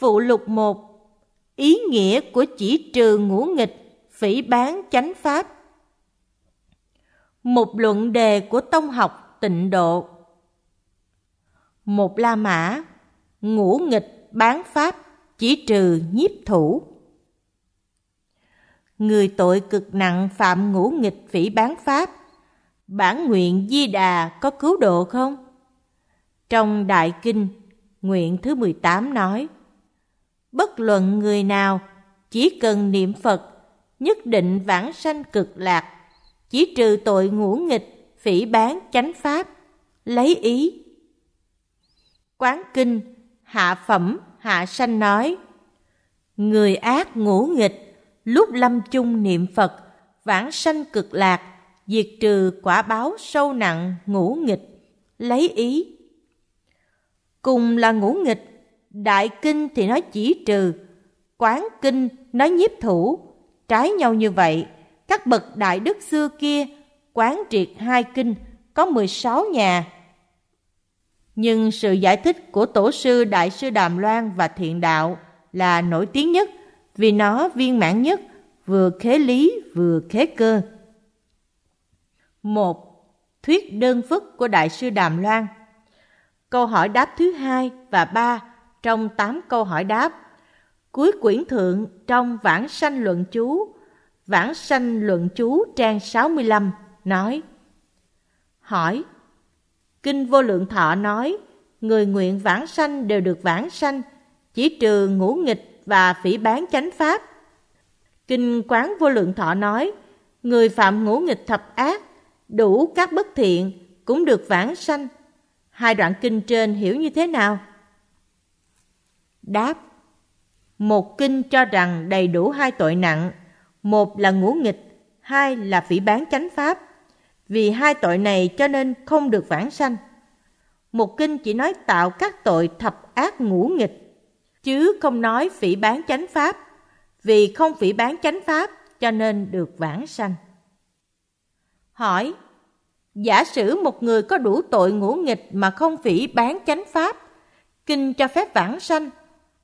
Phụ lục 1 Ý nghĩa của chỉ trừ ngũ nghịch, phỉ bán chánh pháp Một luận đề của tông học tịnh độ Một La Mã Ngũ nghịch bán pháp chỉ trừ nhiếp thủ Người tội cực nặng phạm ngũ nghịch phỉ bán pháp Bản nguyện Di Đà có cứu độ không? Trong Đại Kinh, nguyện thứ 18 nói – bất luận người nào chỉ cần niệm Phật nhất định vãng sanh cực lạc, chỉ trừ tội ngũ nghịch, phỉ bán chánh pháp, lấy ý. Quán kinh hạ phẩm hạ sanh nói: Người ác ngũ nghịch, lúc lâm chung niệm Phật, vãng sanh cực lạc, diệt trừ quả báo sâu nặng ngũ nghịch, lấy ý. Cùng là ngũ nghịch, đại kinh thì nói chỉ trừ, quán kinh nói nhiếp thủ. Trái nhau như vậy, các bậc đại đức xưa kia quán triệt hai kinh có 16 nhà. Nhưng sự giải thích của tổ sư Đại sư Đàm Loan và Thiện Đạo là nổi tiếng nhất vì nó viên mãn nhất, vừa khế lý vừa khế cơ. một Thuyết đơn phức của Đại sư Đàm Loan Câu hỏi đáp thứ hai và ba trong 8 câu hỏi đáp. Cuối quyển thượng trong Vãng Sanh Luận Chú, Vãng Sanh Luận Chú trang 65 nói Hỏi Kinh Vô Lượng Thọ nói Người nguyện vãng sanh đều được vãng sanh Chỉ trừ ngũ nghịch và phỉ bán chánh pháp Kinh Quán Vô Lượng Thọ nói Người phạm ngũ nghịch thập ác Đủ các bất thiện cũng được vãng sanh Hai đoạn kinh trên hiểu như thế nào? Đáp Một kinh cho rằng đầy đủ hai tội nặng Một là ngũ nghịch Hai là phỉ bán chánh pháp Vì hai tội này cho nên không được vãng sanh Một kinh chỉ nói tạo các tội thập ác ngũ nghịch Chứ không nói phỉ bán chánh pháp Vì không phỉ bán chánh pháp cho nên được vãng sanh Hỏi Giả sử một người có đủ tội ngũ nghịch mà không phỉ bán chánh pháp, kinh cho phép vãng sanh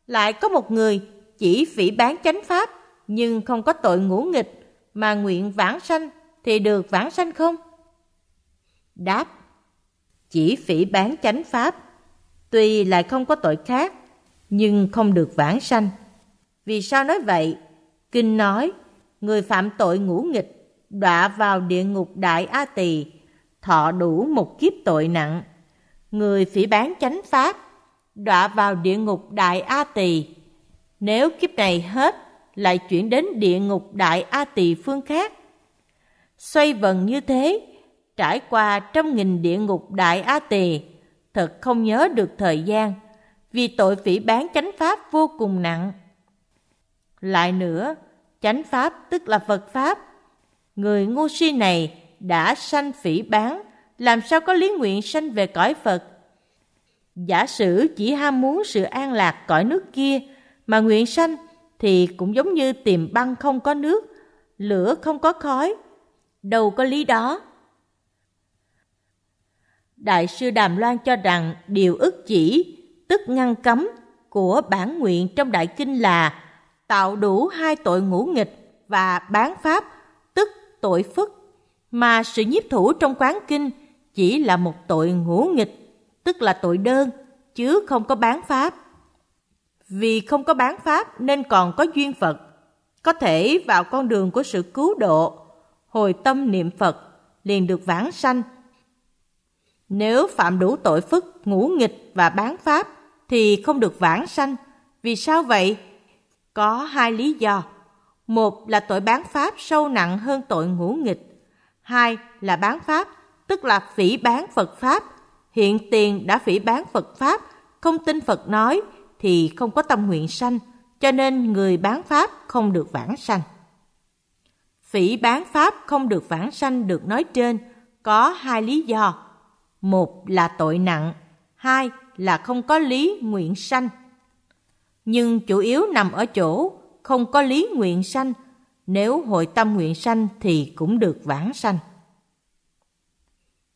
lại có một người chỉ phỉ bán chánh pháp nhưng không có tội ngũ nghịch mà nguyện vãng sanh thì được vãng sanh không? Đáp Chỉ phỉ bán chánh pháp tuy lại không có tội khác nhưng không được vãng sanh. Vì sao nói vậy? Kinh nói người phạm tội ngũ nghịch đọa vào địa ngục đại a tỳ thọ đủ một kiếp tội nặng người phỉ bán chánh pháp đọa vào địa ngục Đại A Tỳ. Nếu kiếp này hết, lại chuyển đến địa ngục Đại A Tỳ phương khác. Xoay vần như thế, trải qua trăm nghìn địa ngục Đại A Tỳ, thật không nhớ được thời gian, vì tội phỉ bán chánh pháp vô cùng nặng. Lại nữa, chánh pháp tức là Phật pháp. Người ngu si này đã sanh phỉ bán, làm sao có lý nguyện sanh về cõi Phật – Giả sử chỉ ham muốn sự an lạc cõi nước kia mà nguyện sanh thì cũng giống như tìm băng không có nước, lửa không có khói. Đâu có lý đó. Đại sư Đàm Loan cho rằng điều ức chỉ, tức ngăn cấm của bản nguyện trong Đại Kinh là tạo đủ hai tội ngũ nghịch và bán pháp, tức tội phức, mà sự nhiếp thủ trong quán kinh chỉ là một tội ngũ nghịch tức là tội đơn, chứ không có bán pháp. Vì không có bán pháp nên còn có duyên Phật, có thể vào con đường của sự cứu độ, hồi tâm niệm Phật, liền được vãng sanh. Nếu phạm đủ tội phức, ngũ nghịch và bán pháp thì không được vãng sanh. Vì sao vậy? Có hai lý do. Một là tội bán pháp sâu nặng hơn tội ngũ nghịch. Hai là bán pháp, tức là phỉ bán Phật Pháp – hiện tiền đã phỉ bán Phật Pháp, không tin Phật nói thì không có tâm nguyện sanh, cho nên người bán Pháp không được vãng sanh. Phỉ bán Pháp không được vãng sanh được nói trên có hai lý do. Một là tội nặng, hai là không có lý nguyện sanh. Nhưng chủ yếu nằm ở chỗ không có lý nguyện sanh, nếu hội tâm nguyện sanh thì cũng được vãng sanh.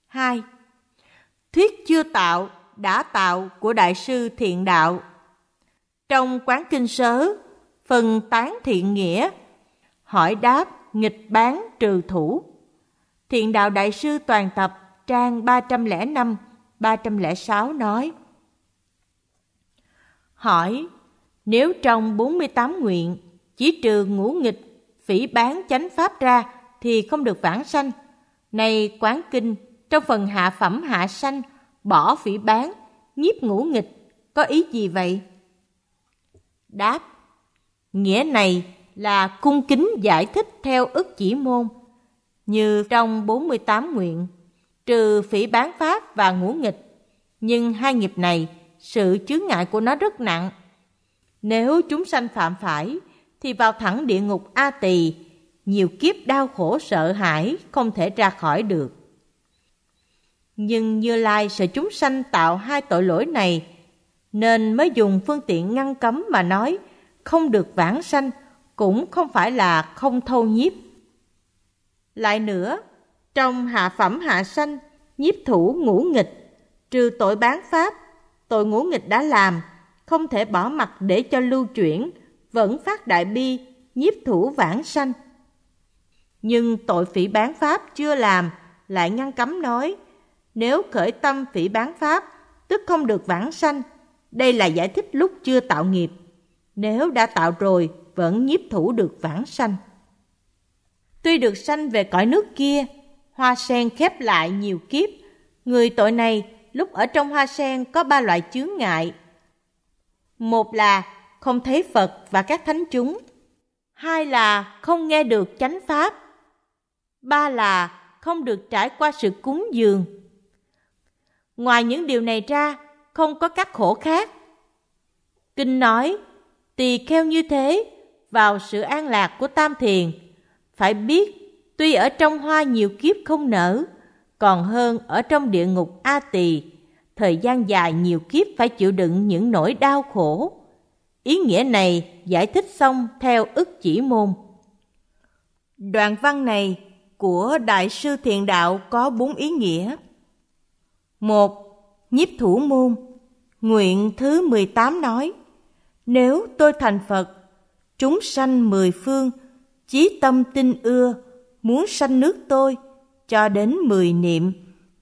2. Thuyết chưa tạo, đã tạo của Đại sư Thiện Đạo. Trong Quán Kinh Sớ, phần tán thiện nghĩa, hỏi đáp nghịch bán trừ thủ. Thiện Đạo Đại sư Toàn Tập trang 305, 306 nói Hỏi, nếu trong 48 nguyện chỉ trừ ngũ nghịch, phỉ bán chánh pháp ra thì không được vãng sanh. Này quán kinh trong phần hạ phẩm hạ sanh, bỏ phỉ bán, nhiếp ngũ nghịch, có ý gì vậy? Đáp Nghĩa này là cung kính giải thích theo ức chỉ môn, như trong 48 nguyện, trừ phỉ bán pháp và ngũ nghịch. Nhưng hai nghiệp này, sự chướng ngại của nó rất nặng. Nếu chúng sanh phạm phải, thì vào thẳng địa ngục A Tỳ, nhiều kiếp đau khổ sợ hãi không thể ra khỏi được. Nhưng Như Lai sợ chúng sanh tạo hai tội lỗi này, nên mới dùng phương tiện ngăn cấm mà nói không được vãng sanh, cũng không phải là không thâu nhiếp. Lại nữa, trong hạ phẩm hạ sanh, nhiếp thủ ngũ nghịch, trừ tội bán pháp, tội ngũ nghịch đã làm, không thể bỏ mặt để cho lưu chuyển, vẫn phát đại bi, nhiếp thủ vãng sanh. Nhưng tội phỉ bán pháp chưa làm, lại ngăn cấm nói – nếu khởi tâm phỉ bán Pháp, tức không được vãng sanh. Đây là giải thích lúc chưa tạo nghiệp. Nếu đã tạo rồi, vẫn nhiếp thủ được vãng sanh. Tuy được sanh về cõi nước kia, hoa sen khép lại nhiều kiếp. Người tội này lúc ở trong hoa sen có ba loại chướng ngại. Một là không thấy Phật và các thánh chúng. Hai là không nghe được chánh pháp. Ba là không được trải qua sự cúng dường Ngoài những điều này ra, không có các khổ khác. Kinh nói, tỳ kheo như thế, vào sự an lạc của tam thiền, phải biết tuy ở trong hoa nhiều kiếp không nở, còn hơn ở trong địa ngục A Tỳ, thời gian dài nhiều kiếp phải chịu đựng những nỗi đau khổ. Ý nghĩa này giải thích xong theo ức chỉ môn. Đoạn văn này của Đại sư Thiền Đạo có bốn ý nghĩa. 1. Nhiếp thủ môn Nguyện thứ 18 nói Nếu tôi thành Phật, chúng sanh mười phương, chí tâm tin ưa, muốn sanh nước tôi, cho đến mười niệm,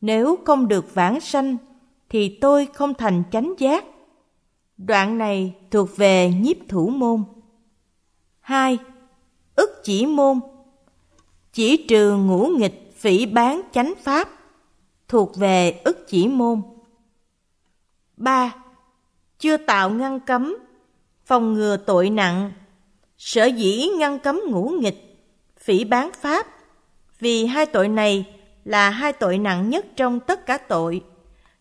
nếu không được vãng sanh, thì tôi không thành chánh giác. Đoạn này thuộc về nhiếp thủ môn. 2. Ức chỉ môn Chỉ trừ ngũ nghịch phỉ bán chánh pháp thuộc về ức chỉ môn. 3. Chưa tạo ngăn cấm, phòng ngừa tội nặng, sở dĩ ngăn cấm ngũ nghịch, phỉ bán pháp, vì hai tội này là hai tội nặng nhất trong tất cả tội.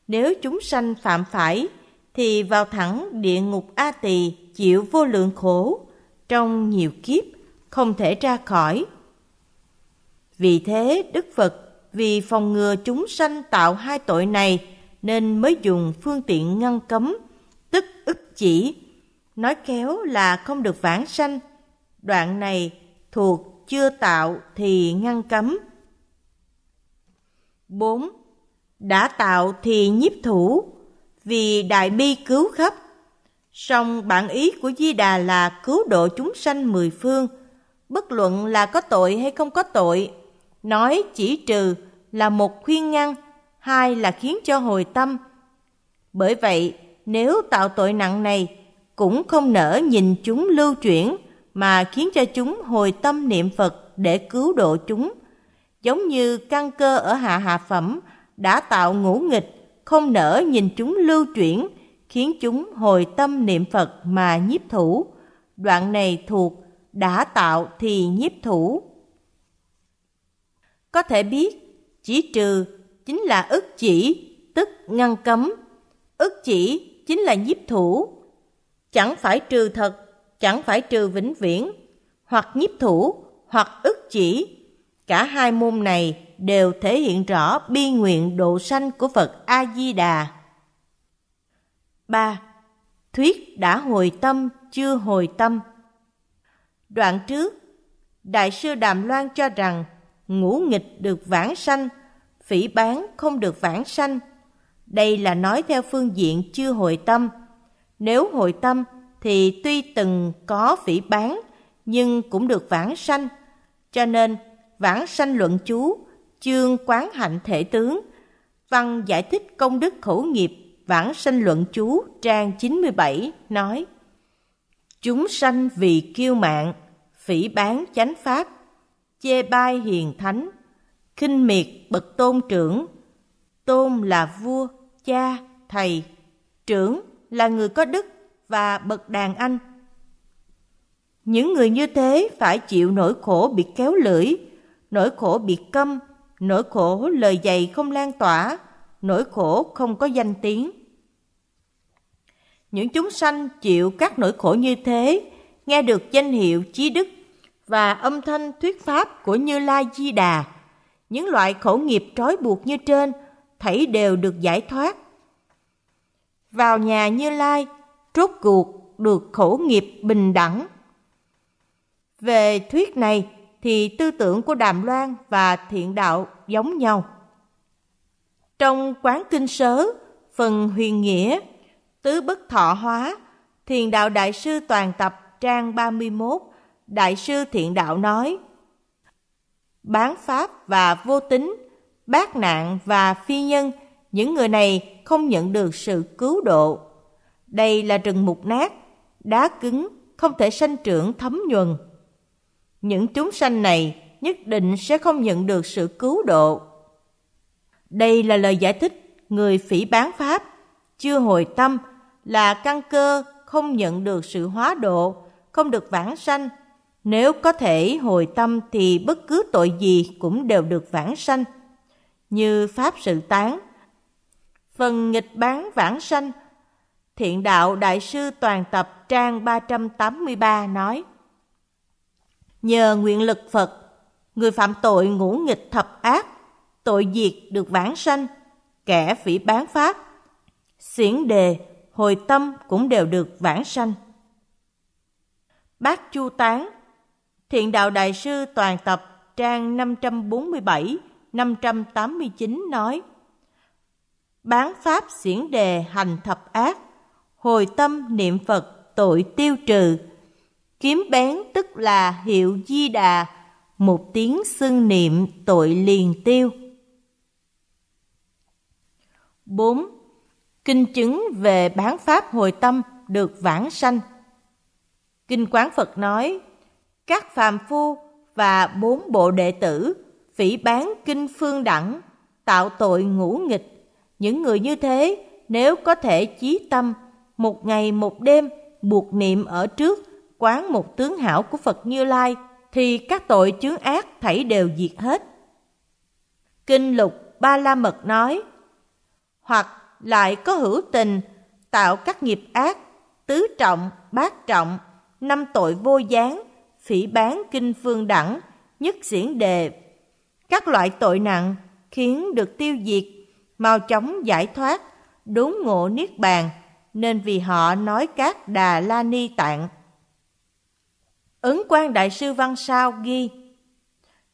Nếu chúng sanh phạm phải, thì vào thẳng địa ngục A Tỳ chịu vô lượng khổ, trong nhiều kiếp, không thể ra khỏi. Vì thế Đức Phật vì phòng ngừa chúng sanh tạo hai tội này nên mới dùng phương tiện ngăn cấm, tức ức chỉ. Nói kéo là không được vãng sanh. Đoạn này thuộc chưa tạo thì ngăn cấm. 4. Đã tạo thì nhiếp thủ, vì đại bi cứu khắp. Song bản ý của Di Đà là cứu độ chúng sanh mười phương, bất luận là có tội hay không có tội nói chỉ trừ là một khuyên ngăn, hai là khiến cho hồi tâm. Bởi vậy, nếu tạo tội nặng này, cũng không nỡ nhìn chúng lưu chuyển mà khiến cho chúng hồi tâm niệm Phật để cứu độ chúng. Giống như căn cơ ở hạ hạ phẩm đã tạo ngũ nghịch, không nỡ nhìn chúng lưu chuyển, khiến chúng hồi tâm niệm Phật mà nhiếp thủ. Đoạn này thuộc đã tạo thì nhiếp thủ có thể biết, chỉ trừ chính là ức chỉ, tức ngăn cấm. Ức chỉ chính là nhiếp thủ. Chẳng phải trừ thật, chẳng phải trừ vĩnh viễn, hoặc nhiếp thủ, hoặc ức chỉ. Cả hai môn này đều thể hiện rõ bi nguyện độ sanh của Phật A-di-đà. ba Thuyết đã hồi tâm, chưa hồi tâm. Đoạn trước, Đại sư Đàm Loan cho rằng ngũ nghịch được vãng sanh, phỉ bán không được vãng sanh. Đây là nói theo phương diện chưa hội tâm. Nếu hội tâm thì tuy từng có phỉ bán nhưng cũng được vãng sanh. Cho nên, vãng sanh luận chú, chương quán hạnh thể tướng, văn giải thích công đức khẩu nghiệp vãng sanh luận chú trang 97 nói Chúng sanh vì kiêu mạng, phỉ bán chánh pháp, chê bai hiền thánh, khinh miệt bậc tôn trưởng. Tôn là vua, cha, thầy, trưởng là người có đức và bậc đàn anh. Những người như thế phải chịu nỗi khổ bị kéo lưỡi, nỗi khổ bị câm, nỗi khổ lời dạy không lan tỏa, nỗi khổ không có danh tiếng. Những chúng sanh chịu các nỗi khổ như thế, nghe được danh hiệu chí đức và âm thanh thuyết pháp của Như Lai Di Đà. Những loại khổ nghiệp trói buộc như trên thảy đều được giải thoát. Vào nhà Như Lai, rốt cuộc được khổ nghiệp bình đẳng. Về thuyết này thì tư tưởng của Đàm Loan và Thiện Đạo giống nhau. Trong Quán Kinh Sớ, phần huyền nghĩa, tứ bất thọ hóa, Thiền Đạo Đại sư toàn tập trang 31 Đại sư Thiện Đạo nói, Bán Pháp và vô tính, bác nạn và phi nhân, những người này không nhận được sự cứu độ. Đây là rừng mục nát, đá cứng, không thể sanh trưởng thấm nhuần. Những chúng sanh này nhất định sẽ không nhận được sự cứu độ. Đây là lời giải thích người phỉ bán Pháp, chưa hồi tâm là căn cơ không nhận được sự hóa độ, không được vãng sanh, nếu có thể hồi tâm thì bất cứ tội gì cũng đều được vãng sanh, như Pháp sự tán. Phần nghịch bán vãng sanh, Thiện Đạo Đại sư Toàn Tập trang 383 nói Nhờ nguyện lực Phật, người phạm tội ngũ nghịch thập ác, tội diệt được vãng sanh, kẻ phỉ bán pháp, xiển đề, hồi tâm cũng đều được vãng sanh. Bác Chu Tán Thiện Đạo Đại Sư Toàn Tập trang 547-589 nói Bán Pháp xiển đề hành thập ác, hồi tâm niệm Phật tội tiêu trừ, kiếm bén tức là hiệu di đà, một tiếng xưng niệm tội liền tiêu. 4. Kinh chứng về bán pháp hồi tâm được vãng sanh. Kinh Quán Phật nói, các phàm phu và bốn bộ đệ tử phỉ bán kinh phương đẳng, tạo tội ngũ nghịch. Những người như thế, nếu có thể chí tâm, một ngày một đêm buộc niệm ở trước quán một tướng hảo của Phật Như Lai, thì các tội chướng ác thảy đều diệt hết. Kinh lục Ba La Mật nói, hoặc lại có hữu tình, tạo các nghiệp ác, tứ trọng, bát trọng, năm tội vô gián, phỉ bán kinh phương đẳng, nhất diễn đề. Các loại tội nặng khiến được tiêu diệt, mau chóng giải thoát, đúng ngộ niết bàn, nên vì họ nói các đà la ni tạng. Ứng quan đại sư Văn Sao ghi,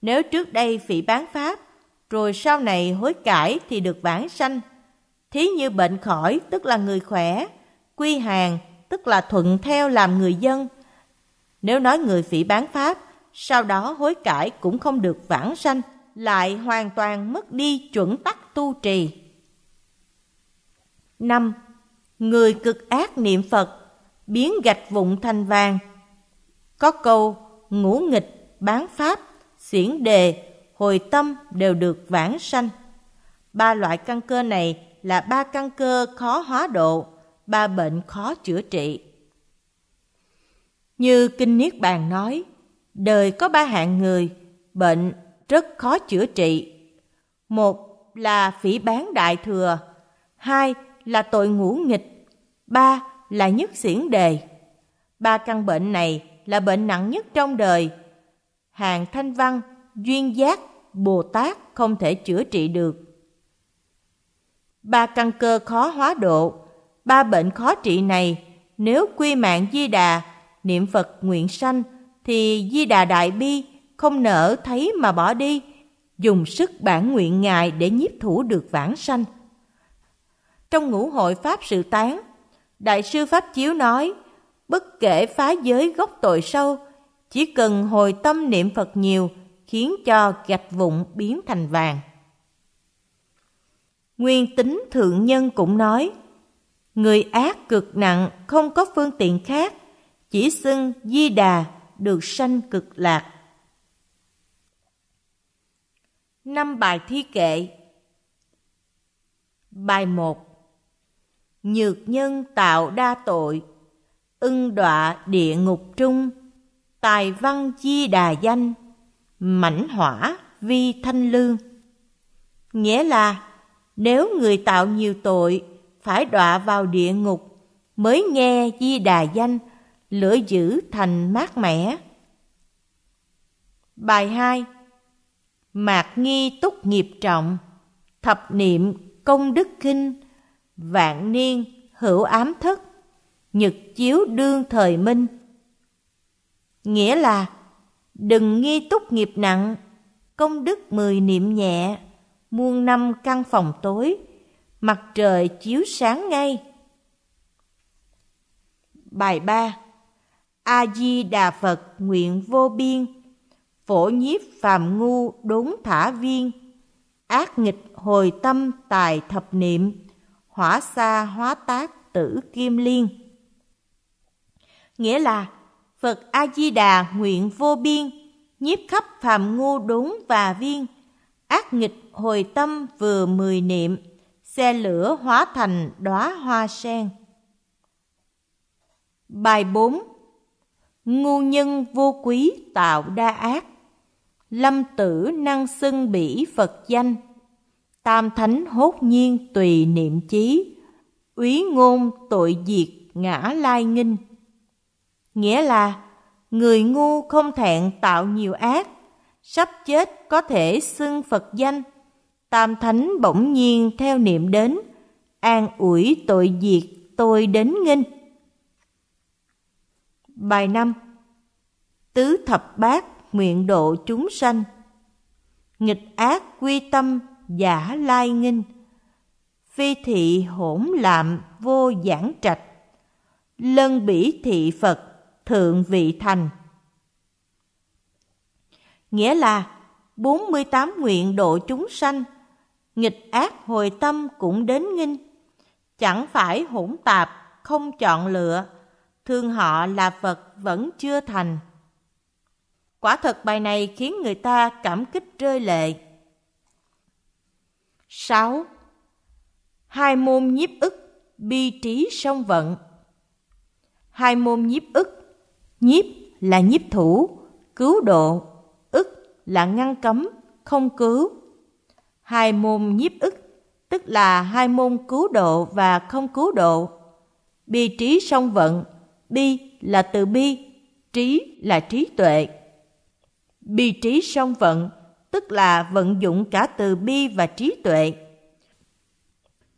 nếu trước đây phỉ bán pháp, rồi sau này hối cải thì được vãng sanh. Thí như bệnh khỏi tức là người khỏe, quy hàng tức là thuận theo làm người dân, nếu nói người phỉ bán Pháp, sau đó hối cải cũng không được vãng sanh, lại hoàn toàn mất đi chuẩn tắc tu trì. năm Người cực ác niệm Phật, biến gạch vụn thành vàng. Có câu, ngũ nghịch, bán pháp, xiển đề, hồi tâm đều được vãng sanh. Ba loại căn cơ này là ba căn cơ khó hóa độ, ba bệnh khó chữa trị. Như Kinh Niết Bàn nói, đời có ba hạng người, bệnh rất khó chữa trị. Một là phỉ bán đại thừa, hai là tội ngũ nghịch, ba là nhất xiển đề. Ba căn bệnh này là bệnh nặng nhất trong đời. Hàng thanh văn, duyên giác, Bồ Tát không thể chữa trị được. Ba căn cơ khó hóa độ, ba bệnh khó trị này nếu quy mạng di đà niệm Phật nguyện sanh, thì Di Đà Đại Bi không nỡ thấy mà bỏ đi, dùng sức bản nguyện Ngài để nhiếp thủ được vãng sanh. Trong ngũ hội Pháp sự tán, Đại sư Pháp Chiếu nói, bất kể phá giới gốc tội sâu, chỉ cần hồi tâm niệm Phật nhiều, khiến cho gạch vụn biến thành vàng. Nguyên tính thượng nhân cũng nói, người ác cực nặng không có phương tiện khác, chỉ xưng Di Đà được sanh cực lạc. Năm bài thi kệ Bài một Nhược nhân tạo đa tội Ưng đọa địa ngục trung Tài văn chi đà danh Mảnh hỏa vi thanh lương Nghĩa là nếu người tạo nhiều tội Phải đọa vào địa ngục Mới nghe di đà danh lửa dữ thành mát mẻ. Bài 2 Mạc nghi túc nghiệp trọng, thập niệm công đức kinh, vạn niên hữu ám thất, nhật chiếu đương thời minh. Nghĩa là đừng nghi túc nghiệp nặng, công đức mười niệm nhẹ, muôn năm căn phòng tối, mặt trời chiếu sáng ngay. Bài 3 a di đà phật nguyện vô biên phổ nhiếp phàm ngu đốn thả viên ác nghịch hồi tâm tài thập niệm hỏa xa hóa tác tử kim liên nghĩa là phật a di đà nguyện vô biên nhiếp khắp phàm ngu đốn và viên ác nghịch hồi tâm vừa mười niệm xe lửa hóa thành đóa hoa sen bài 4 ngu nhân vô quý tạo đa ác lâm tử năng xưng bỉ phật danh tam thánh hốt nhiên tùy niệm chí úy ngôn tội diệt ngã lai nghinh nghĩa là người ngu không thẹn tạo nhiều ác sắp chết có thể xưng phật danh tam thánh bỗng nhiên theo niệm đến an ủi tội diệt tôi đến nghinh Bài 5 Tứ thập bát nguyện độ chúng sanh Nghịch ác quy tâm giả lai nghinh Phi thị hỗn lạm vô giảng trạch Lân bỉ thị Phật thượng vị thành Nghĩa là 48 nguyện độ chúng sanh Nghịch ác hồi tâm cũng đến nghinh Chẳng phải hỗn tạp không chọn lựa thương họ là Phật vẫn chưa thành. Quả thật bài này khiến người ta cảm kích rơi lệ. 6. Hai môn nhiếp ức, bi trí song vận. Hai môn nhiếp ức, nhiếp là nhiếp thủ, cứu độ, ức là ngăn cấm, không cứu. Hai môn nhiếp ức, tức là hai môn cứu độ và không cứu độ. Bi trí song vận bi là từ bi, trí là trí tuệ. Bi trí song vận, tức là vận dụng cả từ bi và trí tuệ.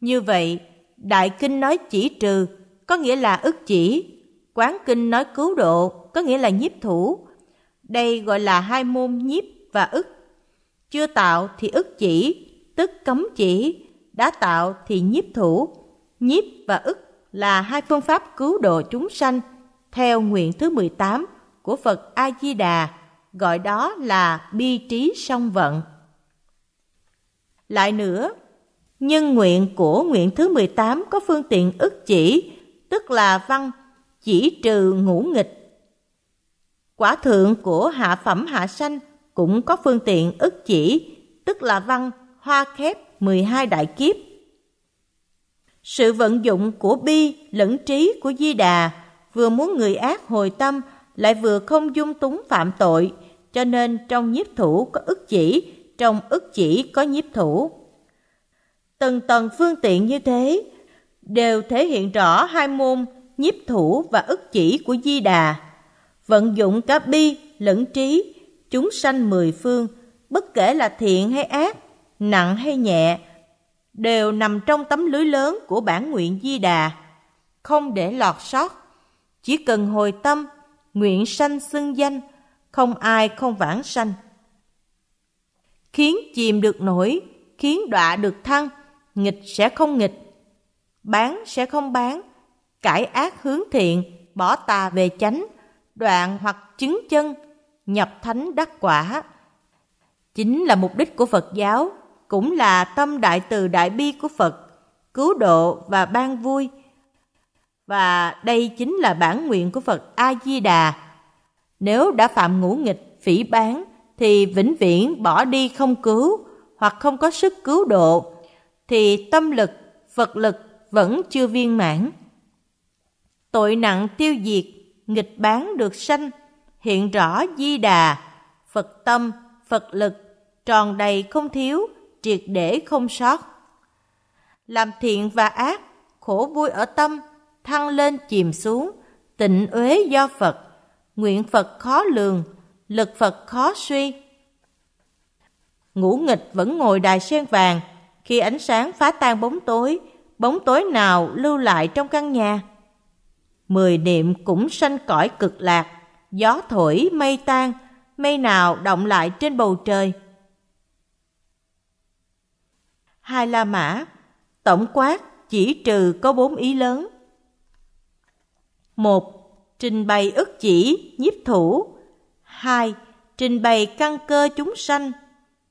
Như vậy, Đại Kinh nói chỉ trừ, có nghĩa là ức chỉ. Quán Kinh nói cứu độ, có nghĩa là nhiếp thủ. Đây gọi là hai môn nhiếp và ức. Chưa tạo thì ức chỉ, tức cấm chỉ. Đã tạo thì nhiếp thủ. Nhiếp và ức là hai phương pháp cứu độ chúng sanh theo nguyện thứ 18 của Phật A Di Đà, gọi đó là bi trí song vận. Lại nữa, nhân nguyện của nguyện thứ 18 có phương tiện ức chỉ, tức là văn chỉ trừ ngũ nghịch. Quả thượng của hạ phẩm hạ sanh cũng có phương tiện ức chỉ, tức là văn hoa khép 12 đại kiếp sự vận dụng của bi lẫn trí của Di Đà vừa muốn người ác hồi tâm lại vừa không dung túng phạm tội, cho nên trong nhiếp thủ có ức chỉ, trong ức chỉ có nhiếp thủ. Từng tầng phương tiện như thế đều thể hiện rõ hai môn nhiếp thủ và ức chỉ của Di Đà. Vận dụng cả bi lẫn trí, chúng sanh mười phương, bất kể là thiện hay ác, nặng hay nhẹ, đều nằm trong tấm lưới lớn của bản nguyện Di Đà, không để lọt sót. Chỉ cần hồi tâm, nguyện sanh xưng danh, không ai không vãng sanh. Khiến chìm được nổi, khiến đọa được thăng, nghịch sẽ không nghịch, bán sẽ không bán, cải ác hướng thiện, bỏ tà về chánh, đoạn hoặc chứng chân, nhập thánh đắc quả. Chính là mục đích của Phật giáo cũng là tâm đại từ đại bi của Phật, cứu độ và ban vui. Và đây chính là bản nguyện của Phật A-di-đà. Nếu đã phạm ngũ nghịch, phỉ bán, thì vĩnh viễn bỏ đi không cứu hoặc không có sức cứu độ, thì tâm lực, Phật lực vẫn chưa viên mãn. Tội nặng tiêu diệt, nghịch bán được sanh, hiện rõ di đà, Phật tâm, Phật lực, tròn đầy không thiếu triệt để không sót. Làm thiện và ác, khổ vui ở tâm, thăng lên chìm xuống, tịnh uế do Phật, nguyện Phật khó lường, lực Phật khó suy. Ngũ nghịch vẫn ngồi đài sen vàng, khi ánh sáng phá tan bóng tối, bóng tối nào lưu lại trong căn nhà. Mười niệm cũng sanh cõi cực lạc, gió thổi mây tan, mây nào động lại trên bầu trời – hai la mã, tổng quát chỉ trừ có bốn ý lớn. một Trình bày ức chỉ, nhiếp thủ. hai Trình bày căn cơ chúng sanh.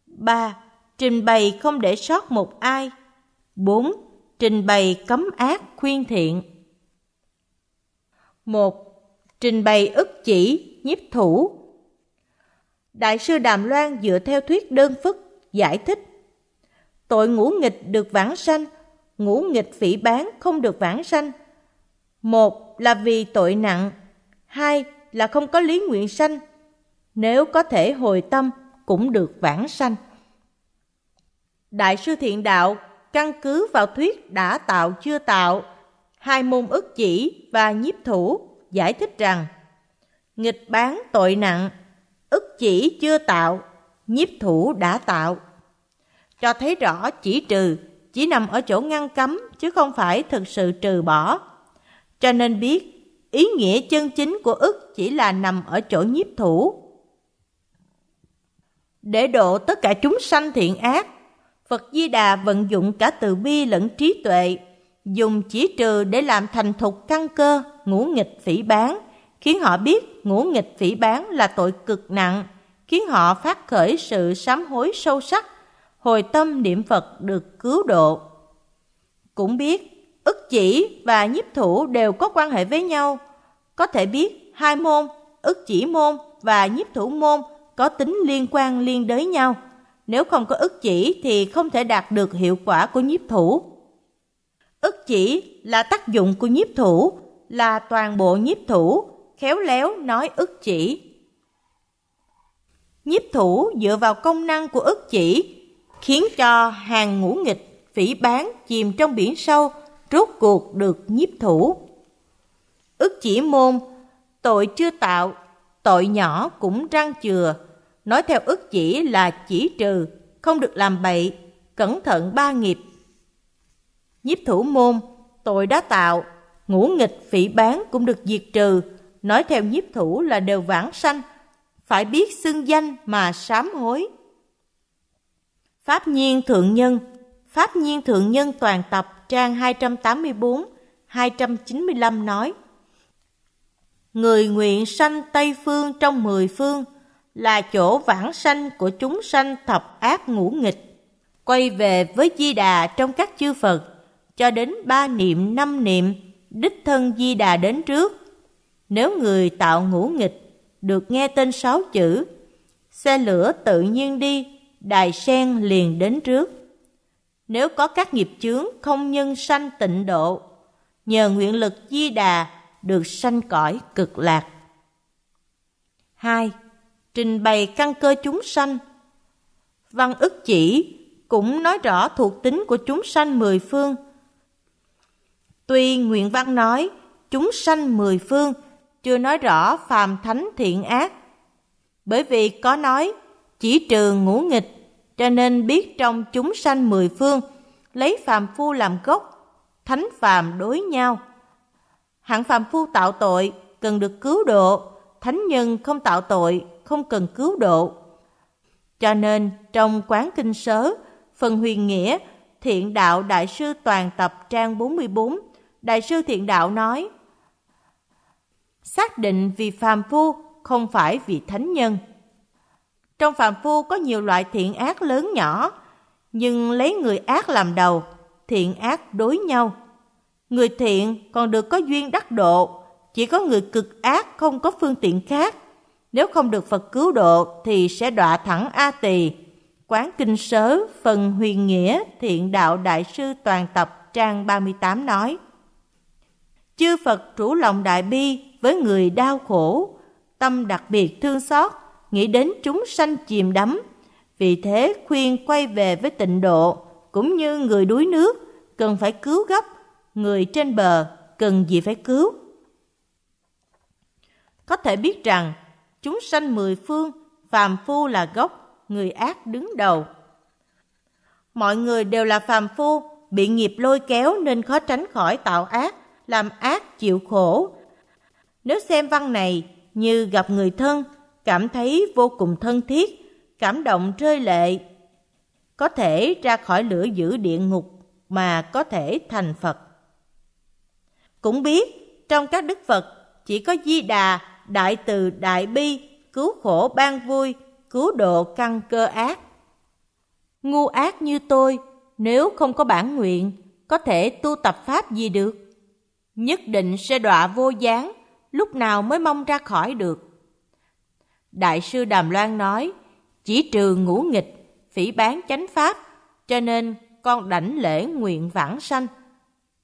ba Trình bày không để sót một ai. bốn Trình bày cấm ác khuyên thiện. một Trình bày ức chỉ, nhiếp thủ. Đại sư Đàm Loan dựa theo thuyết đơn phức giải thích tội ngũ nghịch được vãng sanh, ngũ nghịch phỉ bán không được vãng sanh. Một là vì tội nặng, hai là không có lý nguyện sanh. Nếu có thể hồi tâm cũng được vãng sanh. Đại sư thiện đạo căn cứ vào thuyết đã tạo chưa tạo, hai môn ức chỉ và nhiếp thủ giải thích rằng nghịch bán tội nặng, ức chỉ chưa tạo, nhiếp thủ đã tạo cho thấy rõ chỉ trừ chỉ nằm ở chỗ ngăn cấm chứ không phải thực sự trừ bỏ. Cho nên biết, ý nghĩa chân chính của ức chỉ là nằm ở chỗ nhiếp thủ. Để độ tất cả chúng sanh thiện ác, Phật Di Đà vận dụng cả từ bi lẫn trí tuệ, dùng chỉ trừ để làm thành thục căn cơ, ngũ nghịch phỉ bán, khiến họ biết ngũ nghịch phỉ bán là tội cực nặng, khiến họ phát khởi sự sám hối sâu sắc hồi tâm niệm Phật được cứu độ. Cũng biết, ức chỉ và nhiếp thủ đều có quan hệ với nhau. Có thể biết hai môn, ức chỉ môn và nhiếp thủ môn có tính liên quan liên đới nhau. Nếu không có ức chỉ thì không thể đạt được hiệu quả của nhiếp thủ. Ức chỉ là tác dụng của nhiếp thủ, là toàn bộ nhiếp thủ, khéo léo nói ức chỉ. Nhiếp thủ dựa vào công năng của ức chỉ khiến cho hàng ngũ nghịch, phỉ bán chìm trong biển sâu, rốt cuộc được nhiếp thủ. Ức chỉ môn, tội chưa tạo, tội nhỏ cũng răng chừa, nói theo ức chỉ là chỉ trừ, không được làm bậy, cẩn thận ba nghiệp. Nhiếp thủ môn, tội đã tạo, ngũ nghịch phỉ bán cũng được diệt trừ, nói theo nhiếp thủ là đều vãng sanh, phải biết xưng danh mà sám hối. Pháp Nhiên Thượng Nhân Pháp Nhiên Thượng Nhân toàn tập trang 284, 295 nói Người nguyện sanh Tây Phương trong mười phương là chỗ vãng sanh của chúng sanh thập ác ngũ nghịch quay về với Di Đà trong các chư Phật cho đến ba niệm năm niệm đích thân Di Đà đến trước nếu người tạo ngũ nghịch được nghe tên sáu chữ xe lửa tự nhiên đi đài sen liền đến trước. Nếu có các nghiệp chướng không nhân sanh tịnh độ, nhờ nguyện lực di đà được sanh cõi cực lạc. 2. Trình bày căn cơ chúng sanh Văn ức chỉ cũng nói rõ thuộc tính của chúng sanh mười phương. Tuy nguyện văn nói chúng sanh mười phương chưa nói rõ phàm thánh thiện ác, bởi vì có nói chỉ trừ ngũ nghịch, cho nên biết trong chúng sanh mười phương, lấy phàm phu làm gốc, thánh phàm đối nhau. Hạng phàm phu tạo tội, cần được cứu độ, thánh nhân không tạo tội, không cần cứu độ. Cho nên, trong Quán Kinh Sớ, phần huyền nghĩa, Thiện Đạo Đại sư Toàn Tập trang 44, Đại sư Thiện Đạo nói, Xác định vì phàm phu, không phải vì thánh nhân. Trong phạm phu có nhiều loại thiện ác lớn nhỏ, nhưng lấy người ác làm đầu, thiện ác đối nhau. Người thiện còn được có duyên đắc độ, chỉ có người cực ác không có phương tiện khác. Nếu không được Phật cứu độ thì sẽ đọa thẳng A Tỳ. Quán Kinh Sớ, phần huyền nghĩa, thiện đạo đại sư toàn tập trang 38 nói. Chư Phật trú lòng đại bi với người đau khổ, tâm đặc biệt thương xót nghĩ đến chúng sanh chìm đắm. Vì thế khuyên quay về với tịnh độ, cũng như người đuối nước cần phải cứu gấp, người trên bờ cần gì phải cứu. Có thể biết rằng, chúng sanh mười phương, phàm phu là gốc, người ác đứng đầu. Mọi người đều là phàm phu, bị nghiệp lôi kéo nên khó tránh khỏi tạo ác, làm ác chịu khổ. Nếu xem văn này như gặp người thân cảm thấy vô cùng thân thiết, cảm động rơi lệ. Có thể ra khỏi lửa giữ địa ngục mà có thể thành Phật. Cũng biết, trong các đức Phật chỉ có Di Đà, Đại Từ, Đại Bi, cứu khổ ban vui, cứu độ căn cơ ác. Ngu ác như tôi, nếu không có bản nguyện, có thể tu tập pháp gì được? Nhất định sẽ đọa vô gián, lúc nào mới mong ra khỏi được. Đại sư Đàm Loan nói, chỉ trừ ngũ nghịch, phỉ bán chánh pháp, cho nên con đảnh lễ nguyện vãng sanh.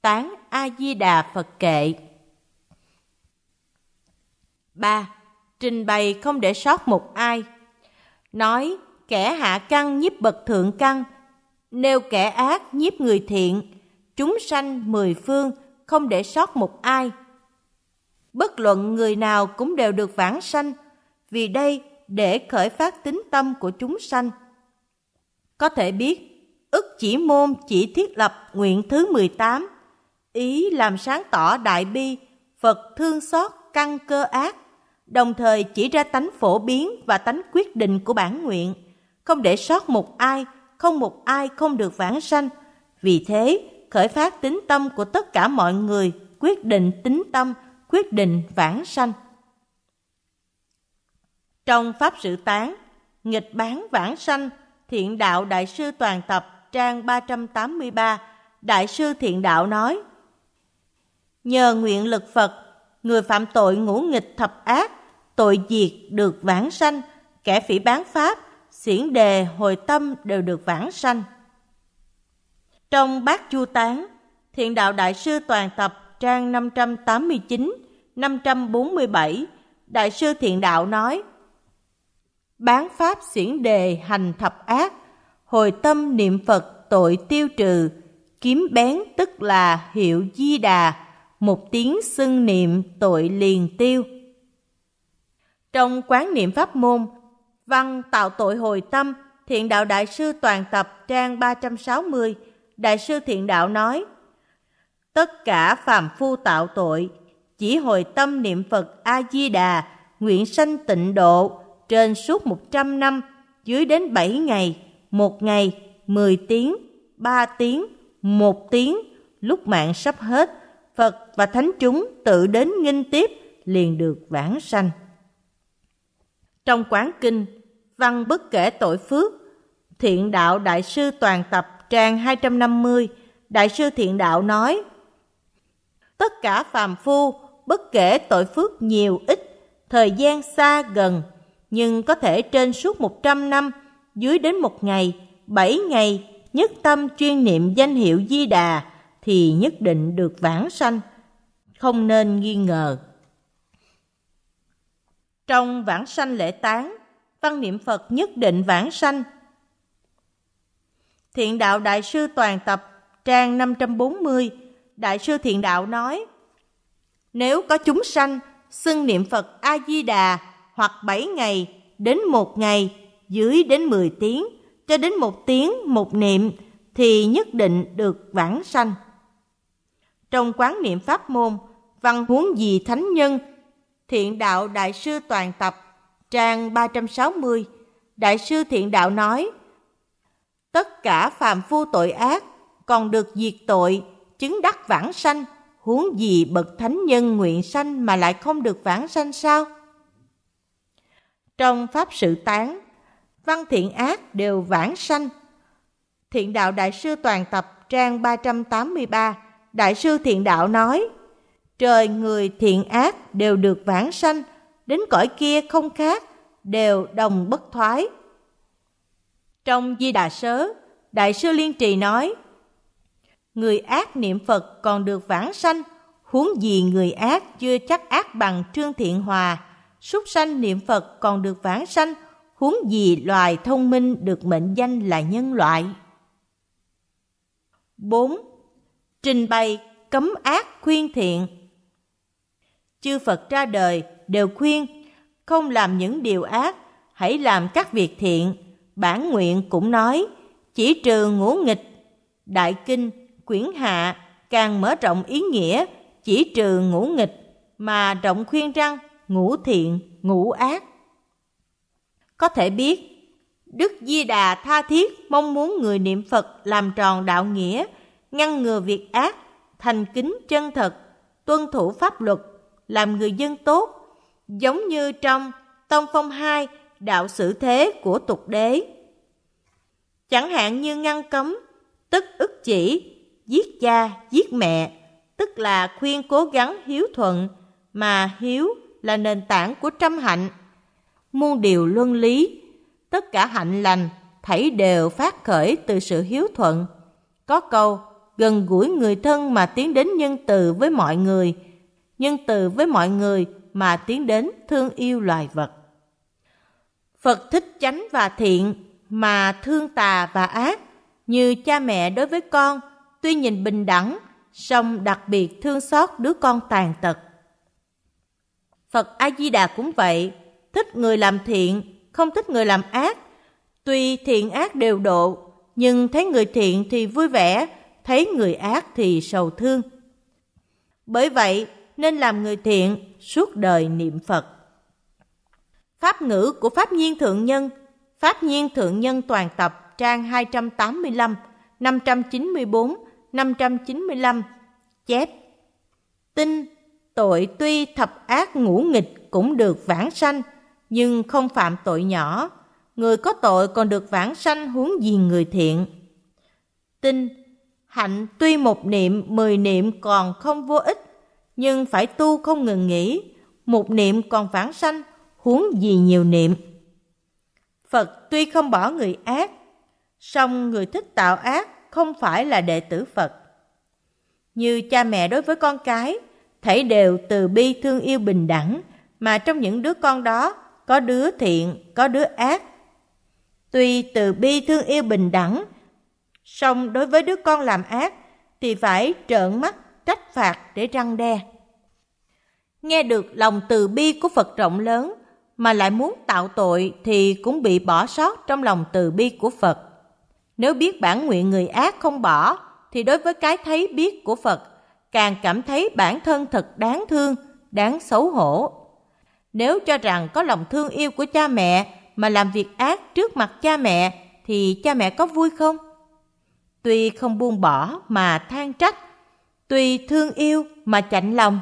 Tán A-di-đà Phật kệ 3. Trình bày không để sót một ai Nói kẻ hạ căn nhiếp bậc thượng căn Nêu kẻ ác nhiếp người thiện Chúng sanh mười phương không để sót một ai Bất luận người nào cũng đều được vãng sanh vì đây để khởi phát tính tâm của chúng sanh. Có thể biết, ức chỉ môn chỉ thiết lập nguyện thứ 18, ý làm sáng tỏ đại bi, Phật thương xót căn cơ ác, đồng thời chỉ ra tánh phổ biến và tánh quyết định của bản nguyện, không để sót một ai, không một ai không được vãng sanh. Vì thế, khởi phát tính tâm của tất cả mọi người quyết định tính tâm, quyết định vãng sanh. Trong Pháp Sự Tán, Nghịch Bán Vãng Sanh, Thiện Đạo Đại sư Toàn Tập, trang 383, Đại sư Thiện Đạo nói, Nhờ nguyện lực Phật, người phạm tội ngũ nghịch thập ác, tội diệt được vãng sanh, kẻ phỉ bán Pháp, xiển đề hồi tâm đều được vãng sanh. Trong Bát Chu Tán, Thiện Đạo Đại sư Toàn Tập, trang 589, 547, Đại sư Thiện Đạo nói, bán pháp xiển đề hành thập ác, hồi tâm niệm Phật tội tiêu trừ, kiếm bén tức là hiệu di đà, một tiếng xưng niệm tội liền tiêu. Trong quán niệm pháp môn, văn tạo tội hồi tâm, thiện đạo đại sư toàn tập trang 360, đại sư thiện đạo nói, Tất cả phàm phu tạo tội, chỉ hồi tâm niệm Phật A-di-đà, nguyện sanh tịnh độ, trên suốt 100 năm dưới đến 7 ngày, 1 ngày, 10 tiếng, 3 tiếng, 1 tiếng, lúc mạng sắp hết, Phật và Thánh chúng tự đến nghinh tiếp liền được vãng sanh. Trong quán kinh, văn bất kể tội phước, thiện đạo đại sư toàn tập trang 250, đại sư thiện đạo nói, Tất cả phàm phu, bất kể tội phước nhiều ít, thời gian xa gần, nhưng có thể trên suốt 100 năm, dưới đến một ngày, 7 ngày, nhất tâm chuyên niệm danh hiệu Di Đà thì nhất định được vãng sanh, không nên nghi ngờ. Trong vãng sanh lễ tán, văn niệm Phật nhất định vãng sanh. Thiện đạo Đại sư Toàn tập, trang 540, Đại sư Thiện đạo nói, Nếu có chúng sanh, xưng niệm Phật A-di-đà hoặc 7 ngày đến 1 ngày dưới đến 10 tiếng cho đến 1 tiếng một niệm thì nhất định được vãng sanh. Trong quán niệm pháp môn, văn huấn gì thánh nhân, thiện đạo đại sư toàn tập, trang 360, đại sư thiện đạo nói, tất cả phàm phu tội ác còn được diệt tội, chứng đắc vãng sanh, huống gì bậc thánh nhân nguyện sanh mà lại không được vãng sanh sao? Trong Pháp Sự Tán, văn thiện ác đều vãng sanh. Thiện đạo Đại sư Toàn Tập trang 383, Đại sư Thiện đạo nói, Trời người thiện ác đều được vãng sanh, đến cõi kia không khác, đều đồng bất thoái. Trong Di Đà Sớ, Đại sư Liên Trì nói, Người ác niệm Phật còn được vãng sanh, huống gì người ác chưa chắc ác bằng Trương Thiện Hòa – súc sanh niệm Phật còn được vãng sanh, huống gì loài thông minh được mệnh danh là nhân loại. 4. Trình bày cấm ác khuyên thiện Chư Phật ra đời đều khuyên không làm những điều ác, hãy làm các việc thiện. Bản nguyện cũng nói, chỉ trừ ngũ nghịch. Đại Kinh, Quyển Hạ càng mở rộng ý nghĩa chỉ trừ ngũ nghịch mà rộng khuyên rằng ngũ thiện, ngũ ác. Có thể biết, Đức Di Đà tha thiết mong muốn người niệm Phật làm tròn đạo nghĩa, ngăn ngừa việc ác, thành kính chân thật, tuân thủ pháp luật, làm người dân tốt, giống như trong Tông Phong 2 Đạo Sử Thế của Tục Đế. Chẳng hạn như ngăn cấm, tức ức chỉ, giết cha, giết mẹ, tức là khuyên cố gắng hiếu thuận, mà hiếu là nền tảng của trăm hạnh. Muôn điều luân lý, tất cả hạnh lành, thảy đều phát khởi từ sự hiếu thuận. Có câu, gần gũi người thân mà tiến đến nhân từ với mọi người, nhân từ với mọi người mà tiến đến thương yêu loài vật. Phật thích chánh và thiện mà thương tà và ác, như cha mẹ đối với con, tuy nhìn bình đẳng, song đặc biệt thương xót đứa con tàn tật. Phật A-di-đà cũng vậy, thích người làm thiện, không thích người làm ác. Tuy thiện ác đều độ, nhưng thấy người thiện thì vui vẻ, thấy người ác thì sầu thương. Bởi vậy, nên làm người thiện suốt đời niệm Phật. Pháp ngữ của Pháp Nhiên Thượng Nhân Pháp Nhiên Thượng Nhân toàn tập trang 285, 594, 595 chép Tinh tội tuy thập ác ngũ nghịch cũng được vãng sanh, nhưng không phạm tội nhỏ. Người có tội còn được vãng sanh huống gì người thiện. Tin, hạnh tuy một niệm, mười niệm còn không vô ích, nhưng phải tu không ngừng nghỉ, một niệm còn vãng sanh, huống gì nhiều niệm. Phật tuy không bỏ người ác, song người thích tạo ác không phải là đệ tử Phật. Như cha mẹ đối với con cái, thể đều từ bi thương yêu bình đẳng, mà trong những đứa con đó có đứa thiện, có đứa ác. Tuy từ bi thương yêu bình đẳng, song đối với đứa con làm ác thì phải trợn mắt trách phạt để răng đe. Nghe được lòng từ bi của Phật rộng lớn mà lại muốn tạo tội thì cũng bị bỏ sót trong lòng từ bi của Phật. Nếu biết bản nguyện người ác không bỏ thì đối với cái thấy biết của Phật càng cảm thấy bản thân thật đáng thương, đáng xấu hổ. Nếu cho rằng có lòng thương yêu của cha mẹ mà làm việc ác trước mặt cha mẹ thì cha mẹ có vui không? Tuy không buông bỏ mà than trách, tuy thương yêu mà chạnh lòng,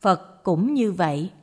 Phật cũng như vậy.